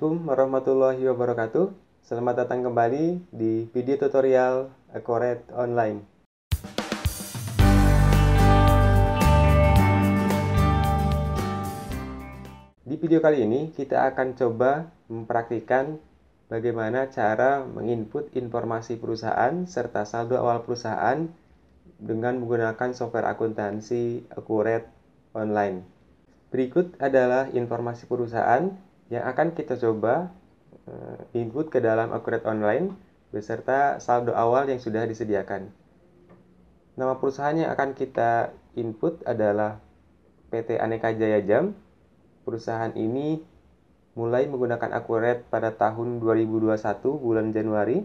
Assalamualaikum warahmatullahi wabarakatuh. Selamat datang kembali di video tutorial Ecoret Online. Di video kali ini kita akan coba mempraktikkan bagaimana cara menginput informasi perusahaan serta saldo awal perusahaan dengan menggunakan software akuntansi Accurate Online. Berikut adalah informasi perusahaan yang akan kita coba eh, input ke dalam Akurat Online beserta saldo awal yang sudah disediakan. Nama perusahaan yang akan kita input adalah PT Aneka Jaya Jam. Perusahaan ini mulai menggunakan Akurat pada tahun 2021 bulan Januari.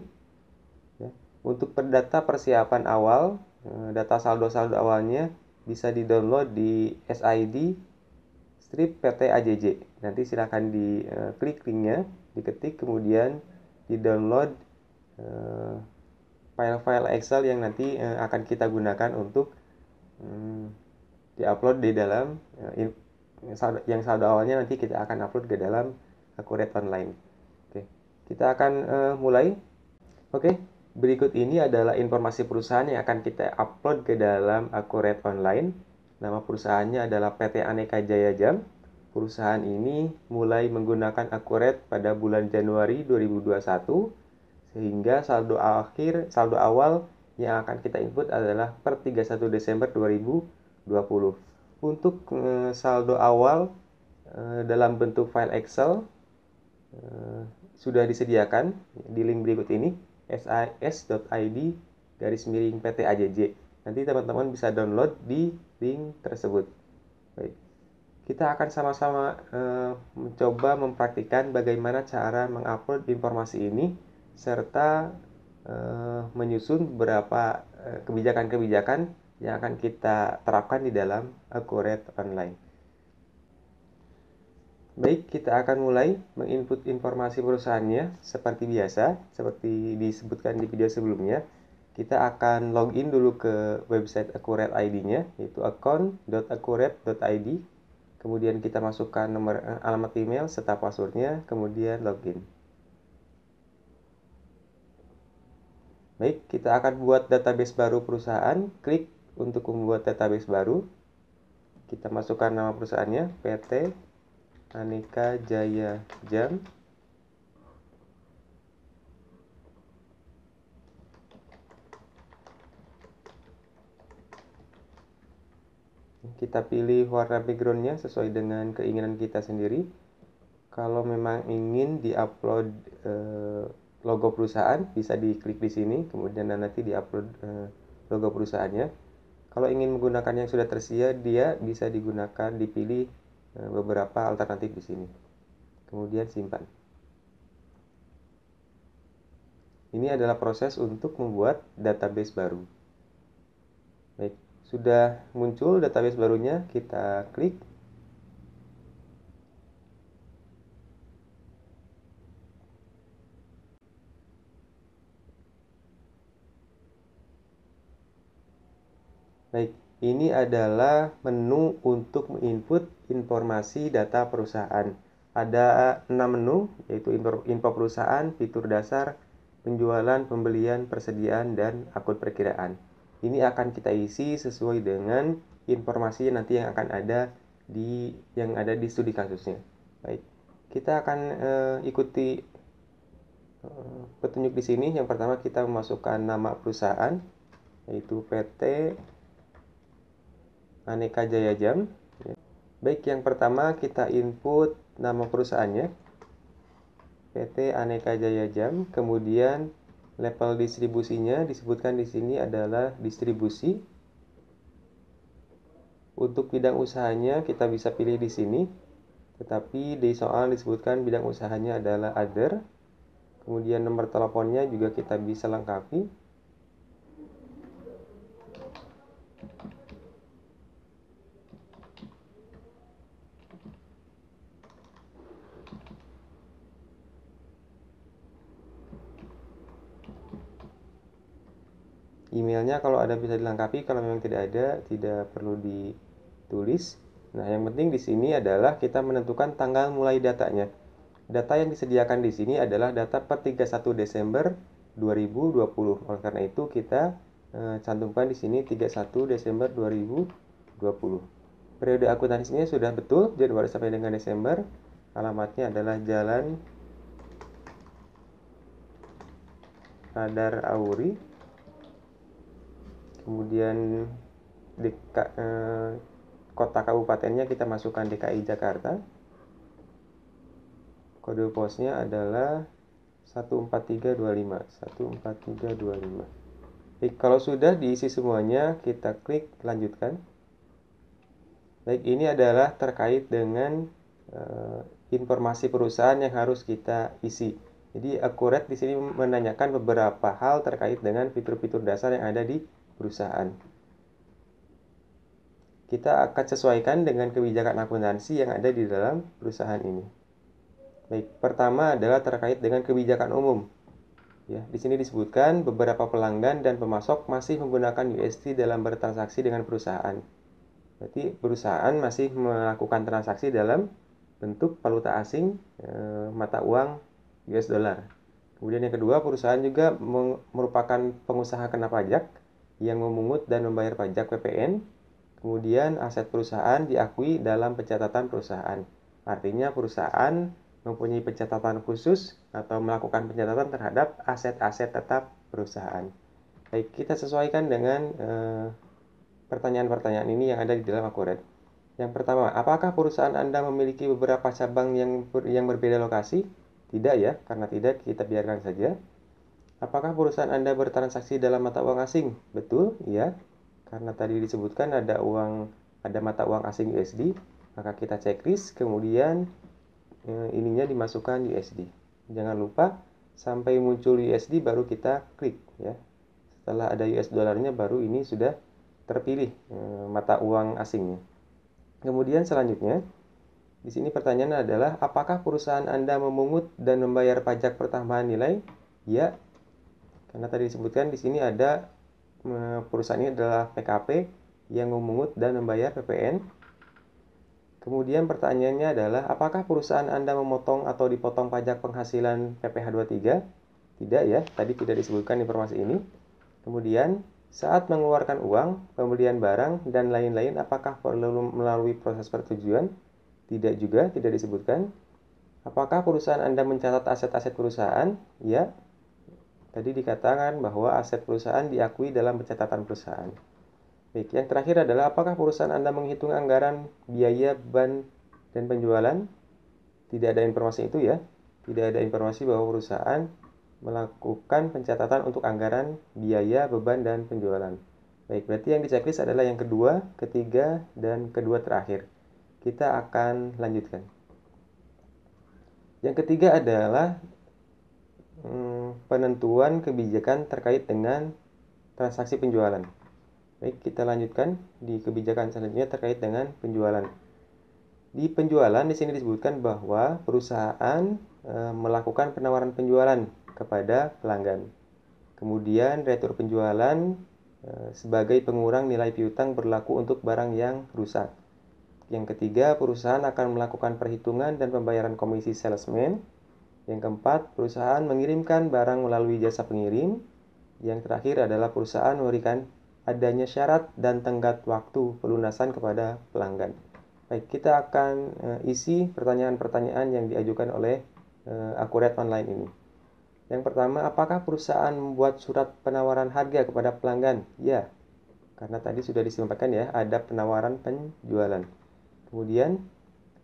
Ya, untuk data persiapan awal, eh, data saldo-saldo awalnya bisa didownload di SID strip PT AJJ nanti silahkan di uh, linknya diketik kemudian di download file eh, file-file Excel yang nanti uh, akan kita gunakan untuk um, diupload di dalam uh, in, yang saldo awalnya nanti kita akan upload ke dalam Akurat Online. Oke, kita akan uh, mulai. Oke, berikut ini adalah informasi perusahaan yang akan kita upload ke dalam Akurat Online. Nama perusahaannya adalah PT Aneka Jaya Jam perusahaan ini mulai menggunakan akurat pada bulan Januari 2021 sehingga saldo akhir saldo awal yang akan kita input adalah per 31 Desember 2020. Untuk eh, saldo awal eh, dalam bentuk file Excel eh, sudah disediakan di link berikut ini sis.id garis miring PT AJJ. Nanti teman-teman bisa download di link tersebut. Baik kita akan sama-sama uh, mencoba mempraktikkan bagaimana cara mengupload informasi ini serta uh, menyusun beberapa eh, kebijakan-kebijakan yang akan kita terapkan di dalam Accurate Online. Baik, kita akan mulai menginput informasi perusahaannya seperti biasa, seperti disebutkan di video sebelumnya. Kita akan login dulu ke website Accurate ID-nya, yaitu account.accurate.id kemudian kita masukkan nomor eh, alamat email serta passwordnya, kemudian login. Baik, kita akan buat database baru perusahaan. Klik untuk membuat database baru. Kita masukkan nama perusahaannya, PT Aneka Jaya Jam. kita pilih warna backgroundnya sesuai dengan keinginan kita sendiri kalau memang ingin diupload eh, logo perusahaan bisa diklik di sini kemudian nanti diupload eh, logo perusahaannya kalau ingin menggunakan yang sudah tersedia dia bisa digunakan dipilih eh, beberapa alternatif di sini kemudian simpan ini adalah proses untuk membuat database baru baik sudah muncul database barunya kita klik Baik, ini adalah menu untuk menginput informasi data perusahaan. Ada enam menu, yaitu info perusahaan, fitur dasar, penjualan, pembelian, persediaan, dan akun perkiraan ini akan kita isi sesuai dengan informasi nanti yang akan ada di yang ada di studi kasusnya. Baik, kita akan e, ikuti e, petunjuk di sini. Yang pertama kita memasukkan nama perusahaan yaitu PT Aneka Jaya Jam. Baik, yang pertama kita input nama perusahaannya PT Aneka Jaya Jam, kemudian level distribusinya disebutkan di sini adalah distribusi. Untuk bidang usahanya kita bisa pilih di sini, tetapi di soal disebutkan bidang usahanya adalah other. Kemudian nomor teleponnya juga kita bisa lengkapi. emailnya kalau ada bisa dilengkapi kalau memang tidak ada tidak perlu ditulis nah yang penting di sini adalah kita menentukan tanggal mulai datanya data yang disediakan di sini adalah data per 31 Desember 2020 oleh karena itu kita eh, cantumkan di sini 31 Desember 2020 periode akuntansinya sudah betul Januari sampai dengan Desember alamatnya adalah Jalan Radar Auri kemudian di eh, kota kabupatennya kita masukkan DKI Jakarta kode posnya adalah 14325 14325 baik kalau sudah diisi semuanya kita klik lanjutkan baik ini adalah terkait dengan eh, informasi perusahaan yang harus kita isi jadi akurat di sini menanyakan beberapa hal terkait dengan fitur-fitur dasar yang ada di perusahaan. Kita akan sesuaikan dengan kebijakan akuntansi yang ada di dalam perusahaan ini. Baik, pertama adalah terkait dengan kebijakan umum. Ya, di sini disebutkan beberapa pelanggan dan pemasok masih menggunakan USD dalam bertransaksi dengan perusahaan. Berarti perusahaan masih melakukan transaksi dalam bentuk valuta asing e, mata uang US dollar. Kemudian yang kedua, perusahaan juga merupakan pengusaha kena pajak yang memungut dan membayar pajak PPN. Kemudian aset perusahaan diakui dalam pencatatan perusahaan. Artinya perusahaan mempunyai pencatatan khusus atau melakukan pencatatan terhadap aset-aset tetap perusahaan. Baik, kita sesuaikan dengan eh, pertanyaan-pertanyaan eh, ini yang ada di dalam akurat. Yang pertama, apakah perusahaan Anda memiliki beberapa cabang yang yang berbeda lokasi? Tidak ya, karena tidak kita biarkan saja. Apakah perusahaan Anda bertransaksi dalam mata uang asing? Betul, ya. Karena tadi disebutkan ada uang ada mata uang asing USD, maka kita checklist kemudian eh, ininya dimasukkan USD. Jangan lupa sampai muncul USD baru kita klik ya. Setelah ada US dollarnya baru ini sudah terpilih eh, mata uang asingnya. Kemudian selanjutnya di sini pertanyaan adalah apakah perusahaan Anda memungut dan membayar pajak pertambahan nilai? Ya, karena tadi disebutkan di sini ada perusahaan ini adalah PKP yang memungut dan membayar PPN. Kemudian pertanyaannya adalah apakah perusahaan Anda memotong atau dipotong pajak penghasilan PPh 23? Tidak ya, tadi tidak disebutkan informasi ini. Kemudian saat mengeluarkan uang, pembelian barang, dan lain-lain, apakah perlu melalui proses persetujuan? Tidak juga, tidak disebutkan. Apakah perusahaan Anda mencatat aset-aset perusahaan? Ya, Tadi dikatakan bahwa aset perusahaan diakui dalam pencatatan perusahaan. Baik, yang terakhir adalah apakah perusahaan Anda menghitung anggaran, biaya, ban, dan penjualan? Tidak ada informasi itu ya. Tidak ada informasi bahwa perusahaan melakukan pencatatan untuk anggaran, biaya, beban, dan penjualan. Baik, berarti yang diceklis adalah yang kedua, ketiga, dan kedua terakhir. Kita akan lanjutkan. Yang ketiga adalah Hmm, penentuan kebijakan terkait dengan transaksi penjualan. Baik, kita lanjutkan di kebijakan selanjutnya terkait dengan penjualan. Di penjualan di sini disebutkan bahwa perusahaan e, melakukan penawaran penjualan kepada pelanggan. Kemudian retur penjualan e, sebagai pengurang nilai piutang berlaku untuk barang yang rusak. Yang ketiga, perusahaan akan melakukan perhitungan dan pembayaran komisi salesman yang keempat, perusahaan mengirimkan barang melalui jasa pengirim. Yang terakhir adalah perusahaan memberikan adanya syarat dan tenggat waktu pelunasan kepada pelanggan. Baik, kita akan eh, isi pertanyaan-pertanyaan yang diajukan oleh eh, Akurat Online ini. Yang pertama, apakah perusahaan membuat surat penawaran harga kepada pelanggan? Ya, karena tadi sudah disampaikan ya, ada penawaran penjualan. Kemudian,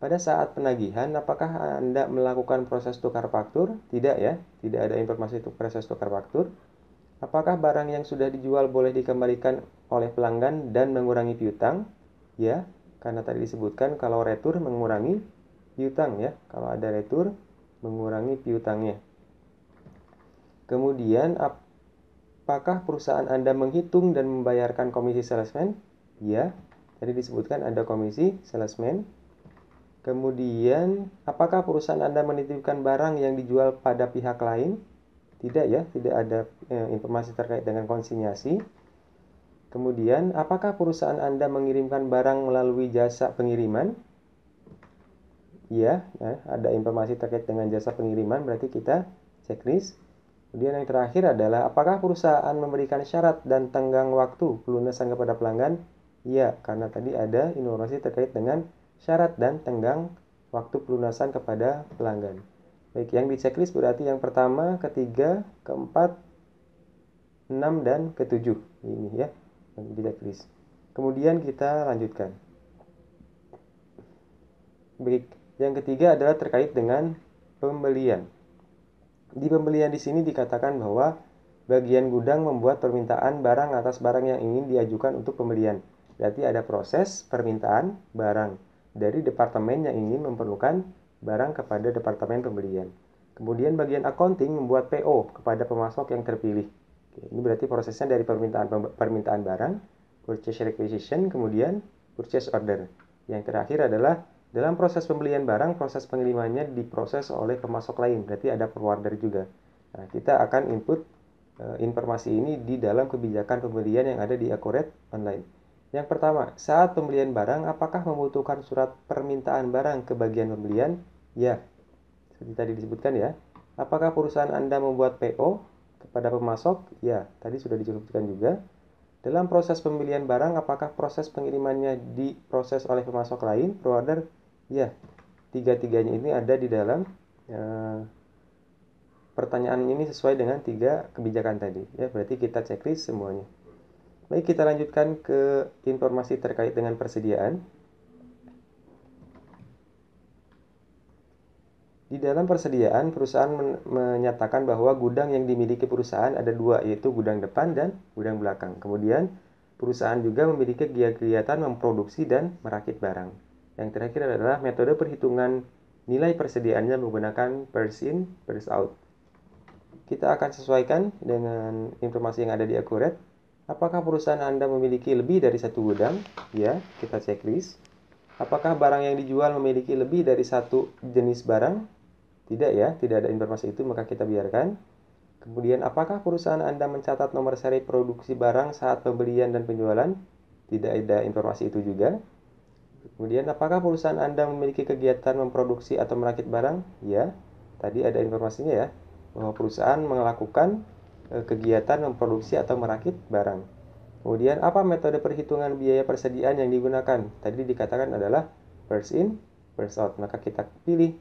pada saat penagihan, apakah Anda melakukan proses tukar faktur? Tidak ya, tidak ada informasi untuk proses tukar faktur. Apakah barang yang sudah dijual boleh dikembalikan oleh pelanggan dan mengurangi piutang? Ya, karena tadi disebutkan kalau retur mengurangi piutang ya. Kalau ada retur mengurangi piutangnya. Kemudian apakah perusahaan Anda menghitung dan membayarkan komisi salesman? Ya, tadi disebutkan ada komisi salesman Kemudian, apakah perusahaan Anda menitipkan barang yang dijual pada pihak lain? Tidak ya, tidak ada eh, informasi terkait dengan konsinyasi. Kemudian, apakah perusahaan Anda mengirimkan barang melalui jasa pengiriman? Iya, ya, ada informasi terkait dengan jasa pengiriman, berarti kita checklist. Kemudian yang terakhir adalah, apakah perusahaan memberikan syarat dan tenggang waktu pelunasan kepada pelanggan? Iya, karena tadi ada informasi terkait dengan syarat dan tenggang waktu pelunasan kepada pelanggan. Baik, yang di checklist berarti yang pertama, ketiga, keempat, enam, dan ketujuh. Ini ya, yang di checklist. Kemudian kita lanjutkan. Baik, yang ketiga adalah terkait dengan pembelian. Di pembelian di sini dikatakan bahwa bagian gudang membuat permintaan barang atas barang yang ingin diajukan untuk pembelian. Berarti ada proses permintaan barang dari departemen yang ingin memerlukan barang kepada departemen pembelian. Kemudian bagian accounting membuat PO kepada pemasok yang terpilih. Ini berarti prosesnya dari permintaan permintaan barang, purchase requisition, kemudian purchase order. Yang terakhir adalah dalam proses pembelian barang, proses pengirimannya diproses oleh pemasok lain. Berarti ada forwarder juga. Nah, kita akan input eh, informasi ini di dalam kebijakan pembelian yang ada di Accurate Online. Yang pertama, saat pembelian barang, apakah membutuhkan surat permintaan barang ke bagian pembelian? Ya, seperti tadi disebutkan ya. Apakah perusahaan Anda membuat PO kepada pemasok? Ya, tadi sudah disebutkan juga. Dalam proses pembelian barang, apakah proses pengirimannya diproses oleh pemasok lain, provider? Ya, tiga-tiganya ini ada di dalam ya, pertanyaan ini sesuai dengan tiga kebijakan tadi. Ya, berarti kita checklist semuanya. Baik, kita lanjutkan ke informasi terkait dengan persediaan. Di dalam persediaan, perusahaan men menyatakan bahwa gudang yang dimiliki perusahaan ada dua, yaitu gudang depan dan gudang belakang. Kemudian, perusahaan juga memiliki kegiatan memproduksi dan merakit barang. Yang terakhir adalah metode perhitungan nilai persediaannya menggunakan purse in, purse out. Kita akan sesuaikan dengan informasi yang ada di Akurat Apakah perusahaan Anda memiliki lebih dari satu gudang? Ya, kita checklist. Apakah barang yang dijual memiliki lebih dari satu jenis barang? Tidak ya, tidak ada informasi itu, maka kita biarkan. Kemudian, apakah perusahaan Anda mencatat nomor seri produksi barang saat pembelian dan penjualan? Tidak ada informasi itu juga. Kemudian, apakah perusahaan Anda memiliki kegiatan memproduksi atau merakit barang? Ya, tadi ada informasinya ya, bahwa perusahaan melakukan E, kegiatan memproduksi atau merakit barang. Kemudian apa metode perhitungan biaya persediaan yang digunakan? Tadi dikatakan adalah first in, first out. Maka kita pilih,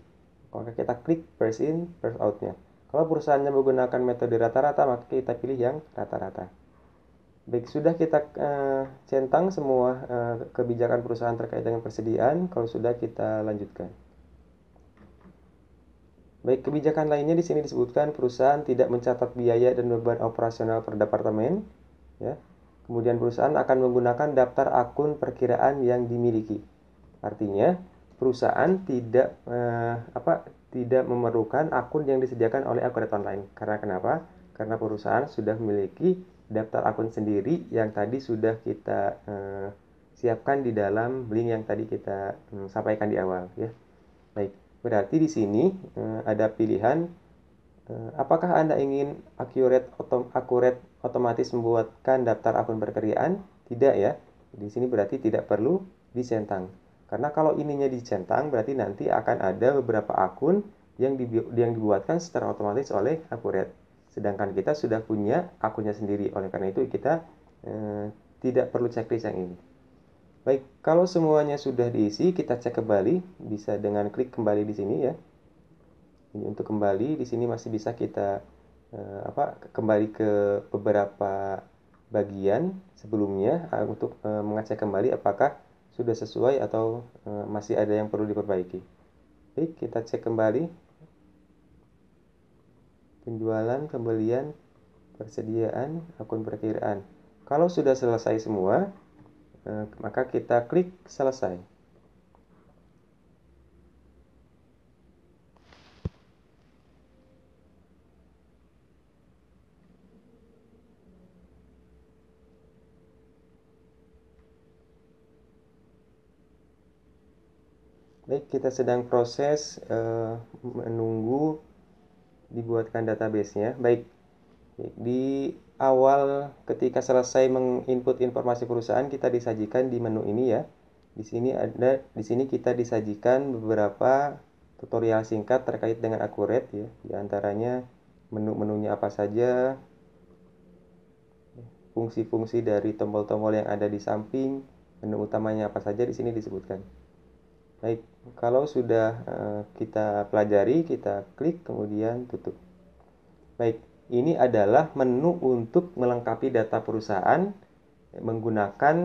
maka kita klik first in, first out Kalau perusahaannya menggunakan metode rata-rata, maka kita pilih yang rata-rata. Baik, sudah kita uh, centang semua uh, kebijakan perusahaan terkait dengan persediaan. Kalau sudah, kita lanjutkan. Baik, kebijakan lainnya di sini disebutkan perusahaan tidak mencatat biaya dan beban operasional per departemen, ya. Kemudian perusahaan akan menggunakan daftar akun perkiraan yang dimiliki. Artinya, perusahaan tidak eh, apa tidak memerlukan akun yang disediakan oleh akurat online. Karena kenapa? Karena perusahaan sudah memiliki daftar akun sendiri yang tadi sudah kita eh, siapkan di dalam link yang tadi kita hmm, sampaikan di awal, ya. Baik. Berarti di sini uh, ada pilihan uh, apakah Anda ingin accurate otom akurat otomatis membuatkan daftar akun berkerjaan? Tidak ya. Di sini berarti tidak perlu dicentang. Karena kalau ininya dicentang berarti nanti akan ada beberapa akun yang, dibu yang dibuatkan secara otomatis oleh akurat. Sedangkan kita sudah punya akunnya sendiri. Oleh karena itu kita eh, tidak perlu checklist yang ini. Baik, kalau semuanya sudah diisi, kita cek kembali. Bisa dengan klik kembali di sini ya. Ini untuk kembali, di sini masih bisa kita eh, apa kembali ke beberapa bagian sebelumnya eh, untuk eh, mengecek kembali apakah sudah sesuai atau eh, masih ada yang perlu diperbaiki. Baik, kita cek kembali. Penjualan, pembelian, persediaan, akun perkiraan. Kalau sudah selesai semua, Eh, maka kita klik selesai. Baik, kita sedang proses uh, menunggu dibuatkan databasenya. Baik, di awal ketika selesai menginput informasi perusahaan kita disajikan di menu ini ya. Di sini ada di sini kita disajikan beberapa tutorial singkat terkait dengan akurat ya. Di antaranya menu-menunya apa saja, fungsi-fungsi dari tombol-tombol yang ada di samping, menu utamanya apa saja di sini disebutkan. Baik, kalau sudah eh, kita pelajari, kita klik kemudian tutup. Baik, ini adalah menu untuk melengkapi data perusahaan menggunakan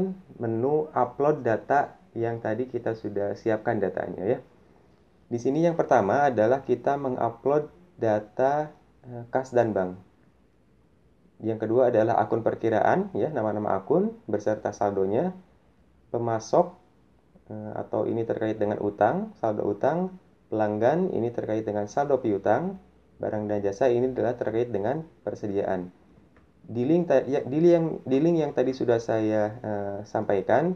menu upload data yang tadi kita sudah siapkan datanya ya. Di sini yang pertama adalah kita mengupload data eh, kas dan bank. Yang kedua adalah akun perkiraan ya, nama-nama akun beserta saldonya, pemasok eh, atau ini terkait dengan utang, saldo utang, pelanggan ini terkait dengan saldo piutang, Barang dan jasa ini adalah terkait dengan persediaan. Di link, ya, di link yang di link yang tadi sudah saya uh, sampaikan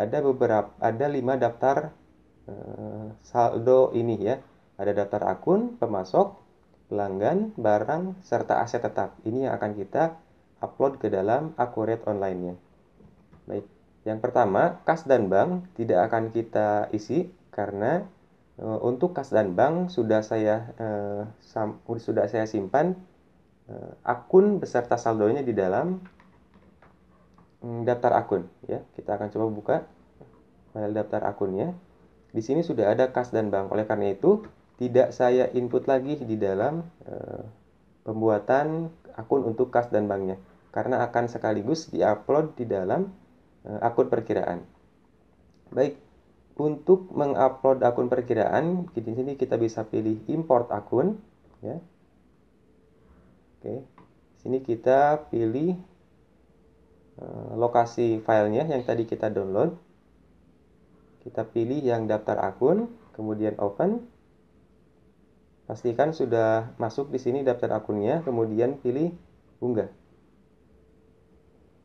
ada beberapa ada lima daftar uh, saldo ini ya. Ada daftar akun, pemasok, pelanggan, barang serta aset tetap. Ini yang akan kita upload ke dalam Accurate Online-nya. Baik. Yang pertama, kas dan bank tidak akan kita isi karena Eh, untuk kas dan bank sudah saya uh, sam, sudah saya simpan uh, akun beserta saldonya di dalam um, daftar akun ya kita akan coba buka file daftar akunnya di sini sudah ada kas dan bank oleh karena itu tidak saya input lagi di dalam uh, pembuatan akun untuk kas dan banknya karena akan sekaligus diupload di dalam akun perkiraan baik untuk mengupload akun perkiraan, di sini kita bisa pilih import akun, ya. Oke, sini kita pilih uh, lokasi filenya yang tadi kita download. Kita pilih yang daftar akun, kemudian open. Pastikan sudah masuk di sini daftar akunnya, kemudian pilih unggah.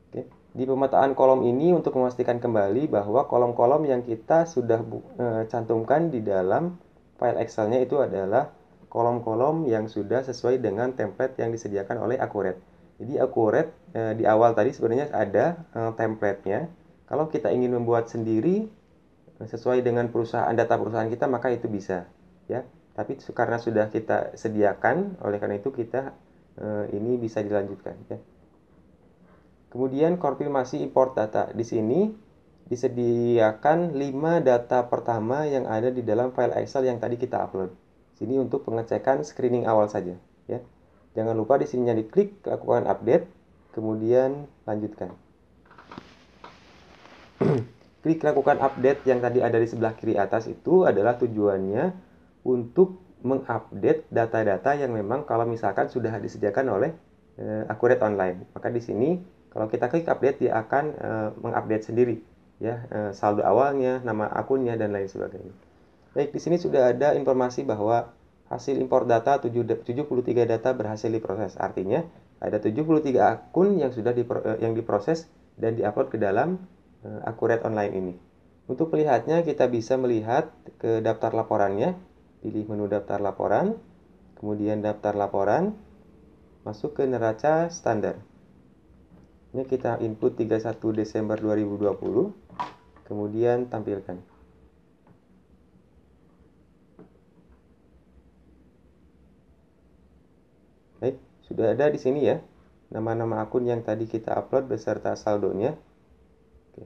Oke. Di pemetaan kolom ini untuk memastikan kembali bahwa kolom-kolom yang kita sudah eh, cantumkan di dalam file Excel-nya itu adalah kolom-kolom yang sudah sesuai dengan template yang disediakan oleh Accurate. Jadi Accurate e, eh, di awal tadi sebenarnya ada e, template-nya. Kalau kita ingin membuat sendiri sesuai dengan perusahaan data perusahaan kita maka itu bisa ya. Tapi karena sudah kita sediakan oleh karena itu kita e, ini bisa dilanjutkan ya. Kemudian konfirmasi import data. Di sini disediakan 5 data pertama yang ada di dalam file Excel yang tadi kita upload. Sini untuk pengecekan screening awal saja, ya. Jangan lupa di sini yang diklik lakukan update, kemudian lanjutkan. Klik lakukan update yang tadi ada di sebelah kiri atas itu adalah tujuannya untuk mengupdate data-data yang memang kalau misalkan sudah disediakan oleh e, eh, Akurat Online. Maka di sini kalau kita klik update, dia akan e, mengupdate sendiri ya e, saldo awalnya, nama akunnya dan lain sebagainya. Baik, di sini sudah ada informasi bahwa hasil impor data 7, 73 data berhasil diproses. Artinya ada 73 akun yang sudah dipro, eh, yang diproses dan diupload ke dalam e, Akurat Online ini. Untuk melihatnya kita bisa melihat ke daftar laporannya, pilih menu daftar laporan, kemudian daftar laporan, masuk ke neraca standar. Ini kita input 31 Desember 2020, kemudian tampilkan. Baik, sudah ada di sini ya. Nama-nama akun yang tadi kita upload beserta saldonya. Oke.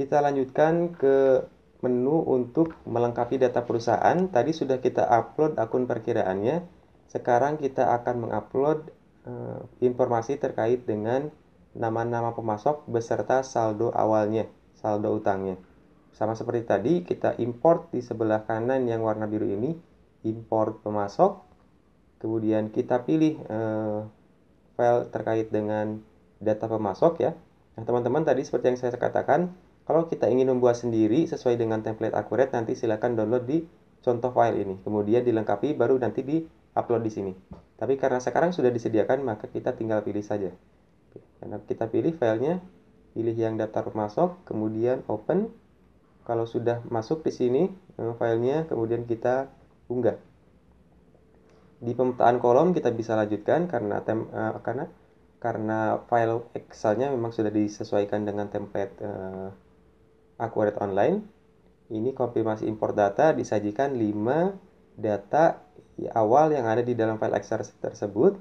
Kita lanjutkan ke menu untuk melengkapi data perusahaan. Tadi sudah kita upload akun perkiraannya sekarang kita akan mengupload eh, informasi terkait dengan nama-nama pemasok beserta saldo awalnya, saldo utangnya. Sama seperti tadi, kita import di sebelah kanan yang warna biru ini, import pemasok. Kemudian kita pilih eh, file terkait dengan data pemasok ya. Nah, teman-teman tadi seperti yang saya katakan, kalau kita ingin membuat sendiri sesuai dengan template akurat, nanti silakan download di contoh file ini. Kemudian dilengkapi baru nanti di upload di sini. Tapi karena sekarang sudah disediakan, maka kita tinggal pilih saja. Karena kita pilih filenya, pilih yang daftar masuk, kemudian open. Kalau sudah masuk di sini eh, filenya, kemudian kita unggah. Di pemetaan kolom kita bisa lanjutkan karena tem uh, eh, karena karena file Excelnya memang sudah disesuaikan dengan template uh, eh, Accurate Online. Ini konfirmasi import data disajikan 5 data awal yang ada di dalam file Excel tersebut.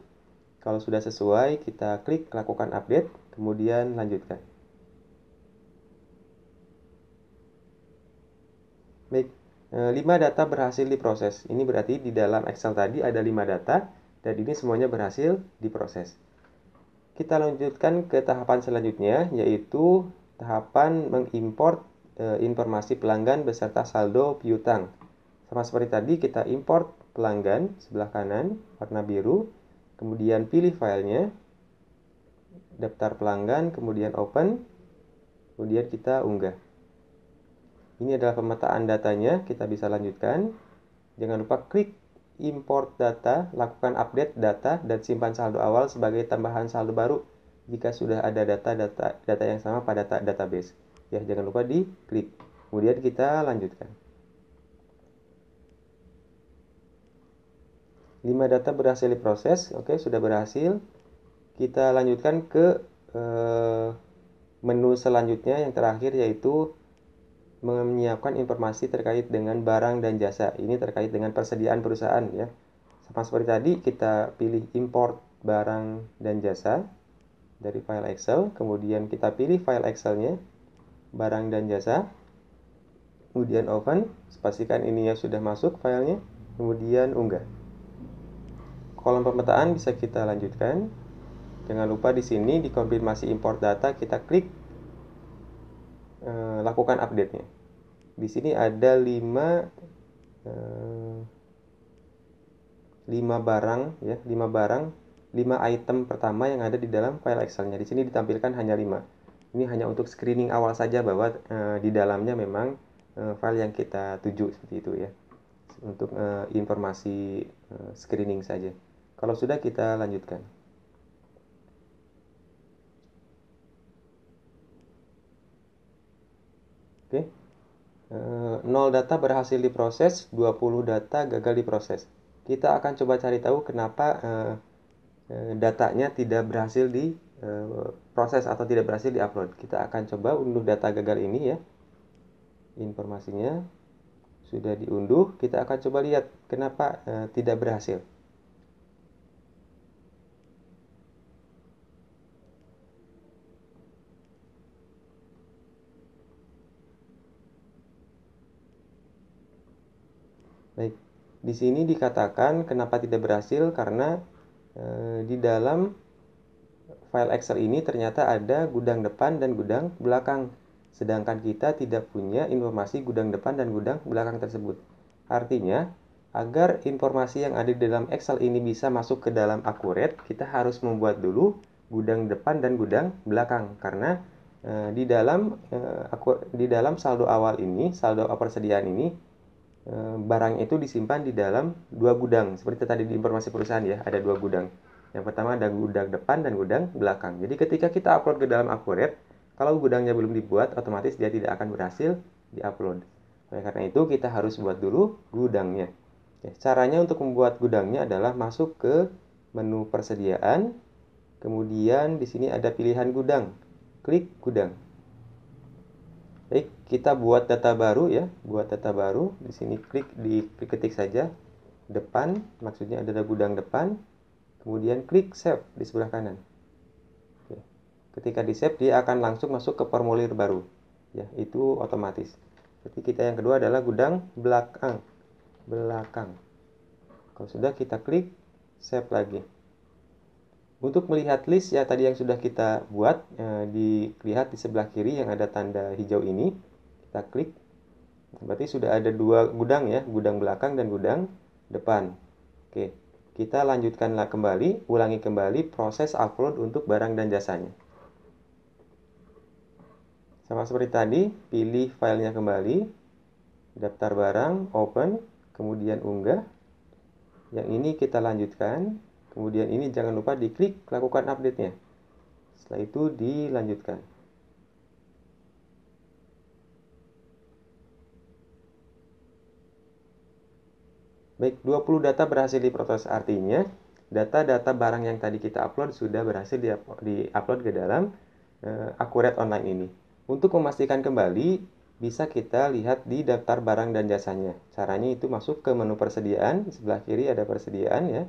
Kalau sudah sesuai, kita klik lakukan update, kemudian lanjutkan. Baik, 5 eh, data berhasil diproses. Ini berarti di dalam Excel tadi ada 5 data, dan ini semuanya berhasil diproses. Kita lanjutkan ke tahapan selanjutnya, yaitu tahapan mengimport e, informasi pelanggan beserta saldo piutang. Sama seperti tadi, kita import pelanggan sebelah kanan warna biru kemudian pilih filenya daftar pelanggan kemudian open kemudian kita unggah ini adalah pemetaan datanya kita bisa lanjutkan jangan lupa klik import data lakukan update data dan simpan saldo awal sebagai tambahan saldo baru jika sudah ada data-data data yang sama pada database ya jangan lupa di klik kemudian kita lanjutkan 5 data berhasil diproses. Oke, sudah berhasil. Kita lanjutkan ke eh, menu selanjutnya yang terakhir yaitu menyiapkan informasi terkait dengan barang dan jasa. Ini terkait dengan persediaan perusahaan ya. Sama seperti tadi kita pilih import barang dan jasa dari file Excel, kemudian kita pilih file Excelnya, barang dan jasa, kemudian open, pastikan ini ya sudah masuk filenya, kemudian unggah kolom pemetaan bisa kita lanjutkan. Jangan lupa di sini di konfirmasi import data kita klik e, lakukan update-nya. Di sini ada 5 e, eh, barang ya, 5 barang, 5 item pertama yang ada di dalam file Excel-nya. Di sini ditampilkan hanya 5. Ini hanya untuk screening awal saja bahwa e, di dalamnya memang e, file yang kita tuju seperti itu ya. Untuk e, informasi e, screening saja. Kalau sudah kita lanjutkan. Oke. Eh, okay. 0 data berhasil diproses, 20 data gagal diproses. Kita akan coba cari tahu kenapa eh, eh, datanya tidak berhasil diproses proses atau tidak berhasil diupload. Kita akan coba unduh data gagal ini ya. Informasinya sudah diunduh, kita akan coba lihat kenapa tidak berhasil. Baik, di sini dikatakan kenapa tidak berhasil karena e, di dalam file Excel ini ternyata ada gudang depan dan gudang belakang. Sedangkan kita tidak punya informasi gudang depan dan gudang belakang tersebut. Artinya, agar informasi yang ada di dalam Excel ini bisa masuk ke dalam akurat, kita harus membuat dulu gudang depan dan gudang belakang karena e, di dalam e, eh, aku di dalam saldo awal ini, saldo persediaan ini Eh, barang itu disimpan di dalam dua gudang seperti tadi di informasi perusahaan ya ada dua gudang yang pertama ada gudang depan dan gudang belakang jadi ketika kita upload ke dalam akurat kalau gudangnya belum dibuat otomatis dia tidak akan berhasil diupload oleh karena itu kita harus buat dulu gudangnya ya, caranya untuk membuat gudangnya adalah masuk ke menu persediaan kemudian di sini ada pilihan gudang klik gudang Baik, eh, kita buat data baru ya, buat data baru. Di sini klik di klik ketik saja depan, maksudnya ada gudang depan. Kemudian klik save di sebelah kanan. Oke. Ketika di save dia akan langsung masuk ke formulir baru. Ya, itu otomatis. Jadi kita yang kedua adalah gudang belakang. Belakang. Kalau sudah kita klik save lagi. Untuk melihat list ya tadi yang sudah kita buat, eh, dilihat di sebelah kiri yang ada tanda hijau ini, kita klik. Berarti sudah ada dua gudang ya, gudang belakang dan gudang depan. Oke, kita lanjutkanlah kembali, ulangi kembali proses upload untuk barang dan jasanya. Sama seperti tadi, pilih filenya kembali, daftar barang, open, kemudian unggah. Yang ini kita lanjutkan, Kemudian ini jangan lupa diklik lakukan update-nya. Setelah itu dilanjutkan. Baik, 20 data berhasil diproses artinya data-data barang yang tadi kita upload sudah berhasil di-upload ke dalam uh, Akurat Online ini. Untuk memastikan kembali, bisa kita lihat di daftar barang dan jasanya. Caranya itu masuk ke menu persediaan, sebelah kiri ada persediaan ya.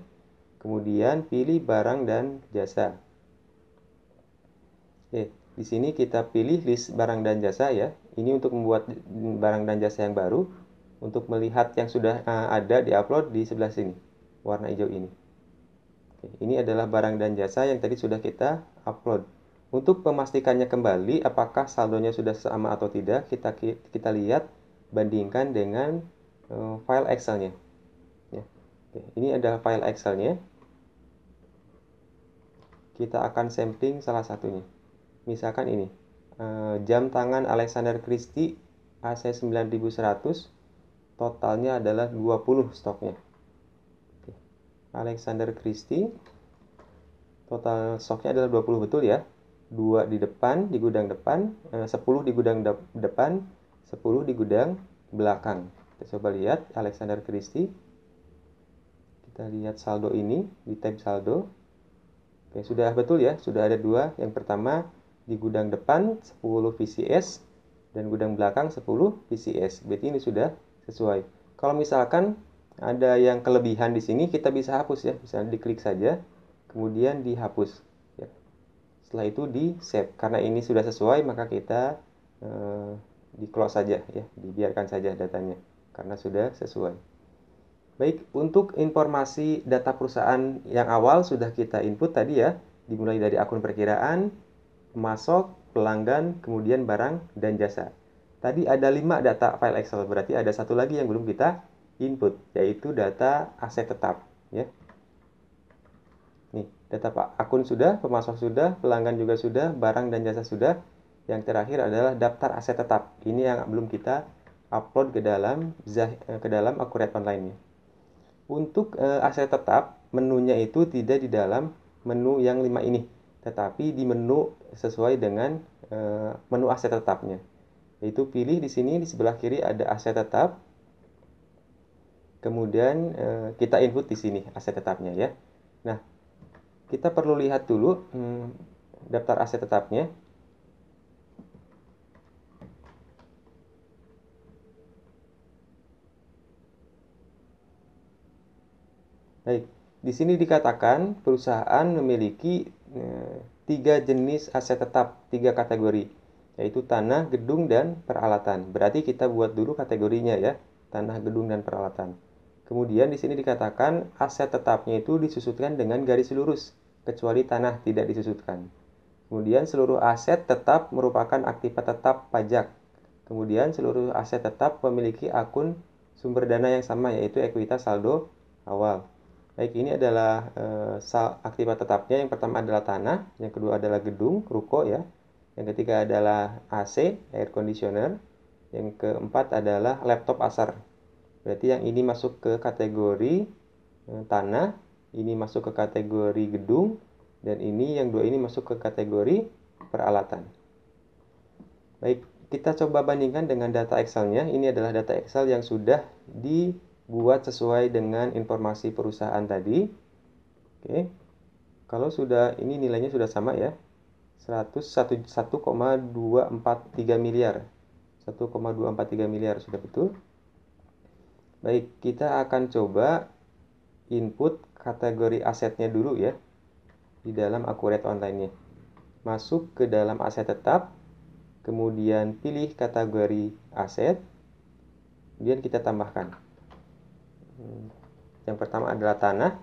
Kemudian pilih barang dan jasa. Oke, di sini kita pilih list barang dan jasa ya. Ini untuk membuat barang dan jasa yang baru untuk melihat yang sudah eh, ada di upload di sebelah sini. Warna hijau ini. Oke, ini adalah barang dan jasa yang tadi sudah kita upload. Untuk memastikannya kembali apakah saldonya sudah sama atau tidak, kita kita lihat bandingkan dengan eh, file Excel-nya. Oke, ini adalah file Excel-nya. Kita akan sampling salah satunya. Misalkan ini, eh, jam tangan Alexander Christie AC 9100, totalnya adalah 20 stoknya. Alexander Christie, total stoknya adalah 20 betul ya. 2 di depan, di gudang depan, eh, sepuluh 10 di gudang depan, 10 di gudang belakang. Kita coba lihat Alexander Christie kita lihat saldo ini di tab saldo. Oke, sudah betul ya, sudah ada dua. Yang pertama di gudang depan 10 VCS dan gudang belakang 10 VCS. Berarti ini sudah sesuai. Kalau misalkan ada yang kelebihan di sini, kita bisa hapus ya. Misalnya diklik saja, kemudian dihapus. Ya. Setelah itu di save. Karena ini sudah sesuai, maka kita eh, di close saja ya, dibiarkan saja datanya karena sudah sesuai. Baik, untuk informasi data perusahaan yang awal sudah kita input tadi ya, dimulai dari akun perkiraan, pemasok, pelanggan, kemudian barang dan jasa. Tadi ada lima data file Excel, berarti ada satu lagi yang belum kita input, yaitu data aset tetap. Ya. Nih, data Pak akun sudah, pemasok sudah, pelanggan juga sudah, barang dan jasa sudah. Yang terakhir adalah daftar aset tetap. Ini yang belum kita upload ke dalam eh, ke dalam akurat online-nya. Untuk e, aset tetap, menunya itu tidak di dalam menu yang lima ini, tetapi di menu sesuai dengan e, menu aset tetapnya. Yaitu pilih di sini di sebelah kiri ada aset tetap. Kemudian e, kita input di sini aset tetapnya ya. Nah, kita perlu lihat dulu hmm, daftar aset tetapnya. Baik, di sini dikatakan perusahaan memiliki eh, tiga jenis aset tetap, tiga kategori, yaitu tanah, gedung, dan peralatan. Berarti kita buat dulu kategorinya ya, tanah, gedung, dan peralatan. Kemudian di sini dikatakan aset tetapnya itu disusutkan dengan garis lurus, kecuali tanah tidak disusutkan. Kemudian seluruh aset tetap merupakan aktiva tetap pajak. Kemudian seluruh aset tetap memiliki akun sumber dana yang sama yaitu ekuitas saldo awal. Baik, ini adalah eh, aktiva tetapnya. Yang pertama adalah tanah, yang kedua adalah gedung, ruko ya. Yang ketiga adalah AC, air conditioner. Yang keempat adalah laptop asar. Berarti yang ini masuk ke kategori eh, tanah, ini masuk ke kategori gedung, dan ini yang dua ini masuk ke kategori peralatan. Baik, kita coba bandingkan dengan data Excel-nya. Ini adalah data Excel yang sudah di buat sesuai dengan informasi perusahaan tadi. Oke. Kalau sudah ini nilainya sudah sama ya. 101,243 miliar. 1,243 miliar sudah betul. Baik, kita akan coba input kategori asetnya dulu ya di dalam akurat online-nya. Masuk ke dalam aset tetap, kemudian pilih kategori aset, kemudian kita tambahkan. Hmm. Yang pertama adalah tanah,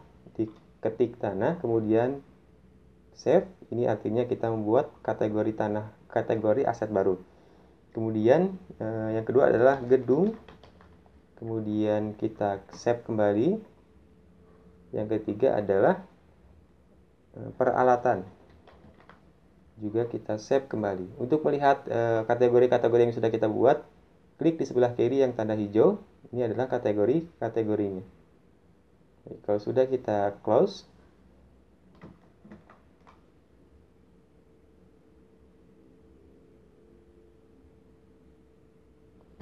ketik tanah, kemudian save. Ini artinya kita membuat kategori tanah, kategori aset baru. Kemudian eh, yang kedua adalah gedung. Kemudian kita save kembali. Yang ketiga adalah eh, peralatan. Juga kita save kembali. Untuk melihat eh, kategori-kategori yang sudah kita buat, klik di sebelah kiri yang tanda hijau, ini adalah kategori kategorinya. Jadi, kalau sudah kita close,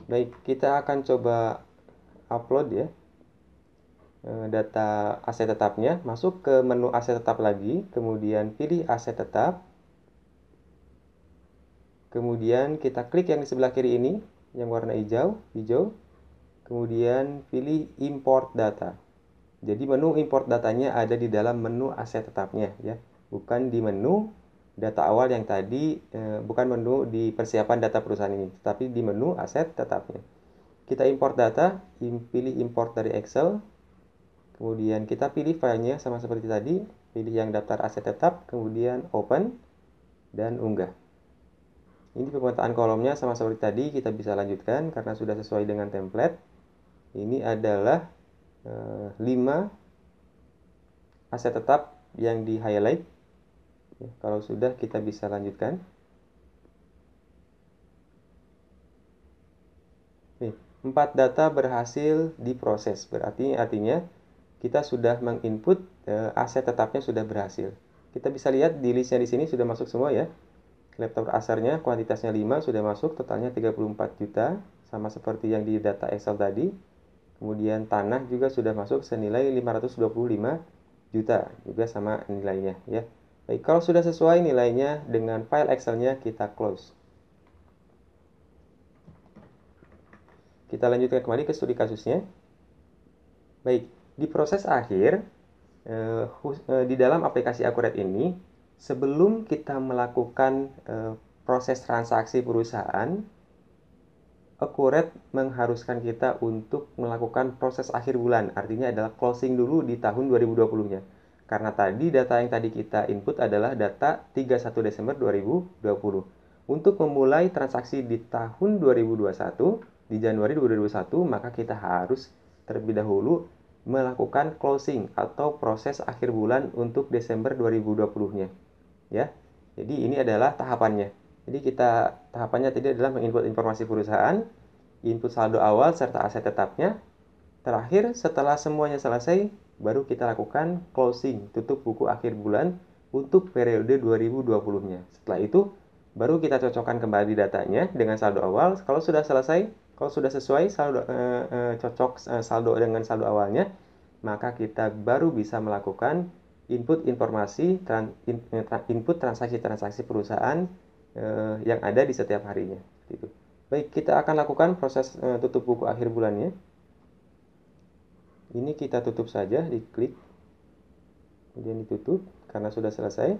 baik kita akan coba upload ya eh, data aset tetapnya masuk ke menu aset tetap lagi kemudian pilih aset tetap kemudian kita klik yang di sebelah kiri ini yang warna hijau hijau Kemudian pilih import data. Jadi menu import datanya ada di dalam menu aset tetapnya ya, bukan di menu data awal yang tadi eh, bukan menu di persiapan data perusahaan ini, tetapi di menu aset tetapnya. Kita import data, pilih import dari Excel. Kemudian kita pilih filenya sama seperti tadi, pilih yang daftar aset tetap, kemudian open dan unggah. Ini pemetaan kolomnya sama seperti tadi, kita bisa lanjutkan karena sudah sesuai dengan template ini adalah eh, lima 5 aset tetap yang di highlight ya, kalau sudah kita bisa lanjutkan Nih, 4 data berhasil diproses berarti artinya kita sudah menginput eh, aset tetapnya sudah berhasil kita bisa lihat di listnya di sini sudah masuk semua ya laptop asarnya kuantitasnya 5 sudah masuk totalnya 34 juta sama seperti yang di data Excel tadi Kemudian tanah juga sudah masuk senilai 525 juta juga sama nilainya ya. Baik, kalau sudah sesuai nilainya dengan file Excelnya kita close. Kita lanjutkan kembali ke studi kasusnya. Baik, di proses akhir eh, eh, di dalam aplikasi Akurat ini sebelum kita melakukan eh, proses transaksi perusahaan akurat mengharuskan kita untuk melakukan proses akhir bulan. Artinya adalah closing dulu di tahun 2020-nya. Karena tadi data yang tadi kita input adalah data 31 Desember 2020. Untuk memulai transaksi di tahun 2021, di Januari 2021, maka kita harus terlebih dahulu melakukan closing atau proses akhir bulan untuk Desember 2020-nya. Ya. Jadi ini adalah tahapannya. Jadi kita tahapannya tadi adalah menginput informasi perusahaan, input saldo awal serta aset tetapnya. Terakhir, setelah semuanya selesai, baru kita lakukan closing, tutup buku akhir bulan untuk periode 2020-nya. Setelah itu, baru kita cocokkan kembali datanya dengan saldo awal. Kalau sudah selesai, kalau sudah sesuai saldo eh, eh, cocok eh, saldo dengan saldo awalnya, maka kita baru bisa melakukan input informasi, tran, in, eh, input transaksi-transaksi perusahaan uh, yang ada di setiap harinya. Itu. Baik, kita akan lakukan proses uh, tutup buku akhir bulannya. Ini kita tutup saja, diklik. Kemudian ditutup karena sudah selesai.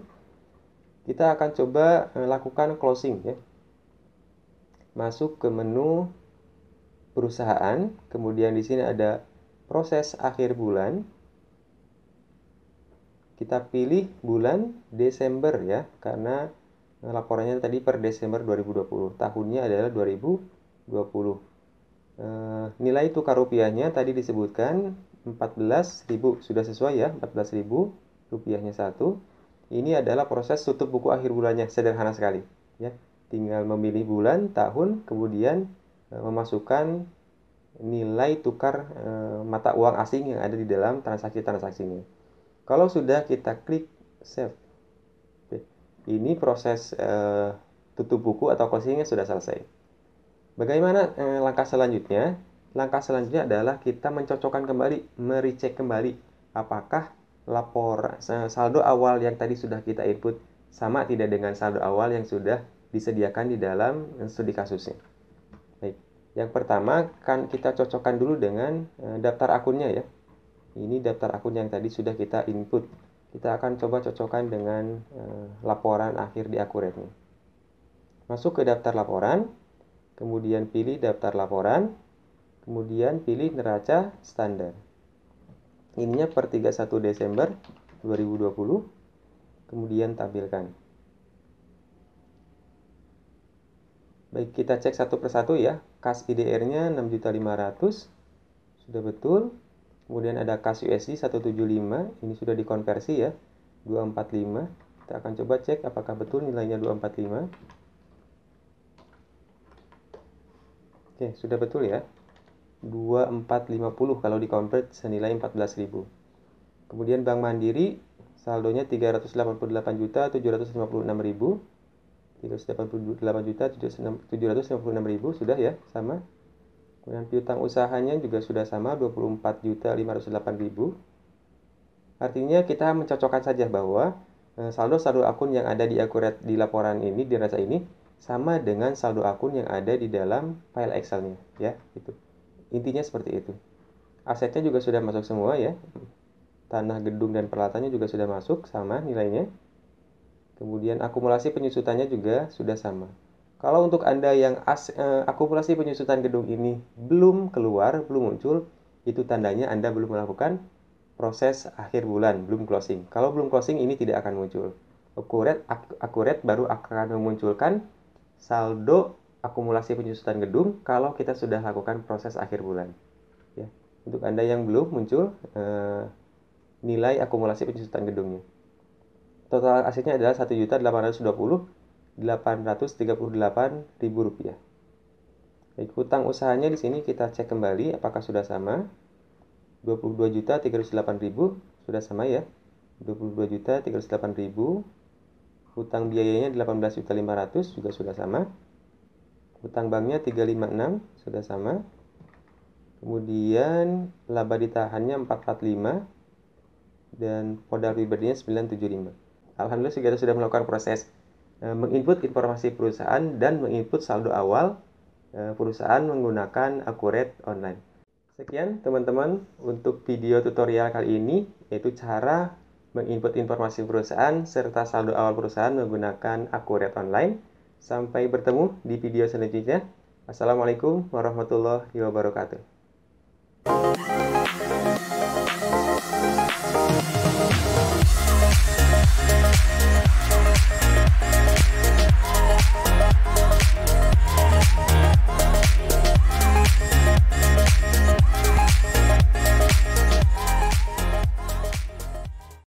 Kita akan coba uh, lakukan closing ya. Masuk ke menu perusahaan, kemudian di sini ada proses akhir bulan. Kita pilih bulan Desember ya, karena laporannya tadi per Desember 2020 tahunnya adalah 2020 e, eh, nilai tukar rupiahnya tadi disebutkan 14.000 sudah sesuai ya 14.000 rupiahnya satu ini adalah proses tutup buku akhir bulannya sederhana sekali ya tinggal memilih bulan tahun kemudian e, memasukkan nilai tukar e, mata uang asing yang ada di dalam transaksi-transaksinya kalau sudah kita klik save ini proses uh, tutup buku atau closingnya sudah selesai. Bagaimana eh, langkah selanjutnya? Langkah selanjutnya adalah kita mencocokkan kembali, merecek kembali apakah lapor eh, saldo awal yang tadi sudah kita input sama tidak dengan saldo awal yang sudah disediakan di dalam eh, studi kasusnya. Baik. Yang pertama kan kita cocokkan dulu dengan daftar akunnya ya. Ini daftar akun yang tadi sudah kita input kita akan coba cocokkan dengan uh, laporan akhir di Akurat ini Masuk ke daftar laporan, kemudian pilih daftar laporan, kemudian pilih neraca standar. Ininya per 31 Desember 2020, kemudian tampilkan. Baik, kita cek satu persatu ya. Kas IDR-nya 6.500. Sudah betul. Kemudian ada kas USD 175, ini sudah dikonversi ya, 245. Kita akan coba cek apakah betul nilainya 245. Oke, sudah betul ya. 2450 kalau dikonvert senilai 14.000. Kemudian Bank Mandiri saldonya 388.756.000. 388 juta 756 sudah ya sama Kemudian piutang usahanya juga sudah sama 24.508.000. Artinya kita mencocokkan saja bahwa eh, saldo saldo akun yang ada di akurat di laporan ini di rasa ini sama dengan saldo akun yang ada di dalam file Excelnya ya itu intinya seperti itu asetnya juga sudah masuk semua ya tanah gedung dan peralatannya juga sudah masuk sama nilainya kemudian akumulasi penyusutannya juga sudah sama kalau untuk Anda yang as, eh, akumulasi penyusutan gedung ini belum keluar, belum muncul, itu tandanya Anda belum melakukan proses akhir bulan, belum closing. Kalau belum closing ini tidak akan muncul. Akurat ak akurat baru akan memunculkan saldo akumulasi penyusutan gedung kalau kita sudah lakukan proses akhir bulan. Ya. Untuk Anda yang belum muncul eh, nilai akumulasi penyusutan gedungnya. Total asetnya adalah 1.820 838.000 rupiah. Baik, hutang usahanya di sini kita cek kembali apakah sudah sama. 22.308.000 sudah sama ya. 22.308.000. Hutang biayanya 18.500 juga sudah sama. Hutang banknya 356 sudah sama. Kemudian laba ditahannya 445 dan modal pribadinya 975. Alhamdulillah segera sudah melakukan proses Eh, menginput informasi perusahaan dan menginput saldo awal eh, perusahaan menggunakan Accurate Online. Sekian teman-teman untuk video tutorial kali ini yaitu cara menginput informasi perusahaan serta saldo awal perusahaan menggunakan Accurate Online. Sampai bertemu di video selanjutnya. Assalamualaikum warahmatullahi wabarakatuh.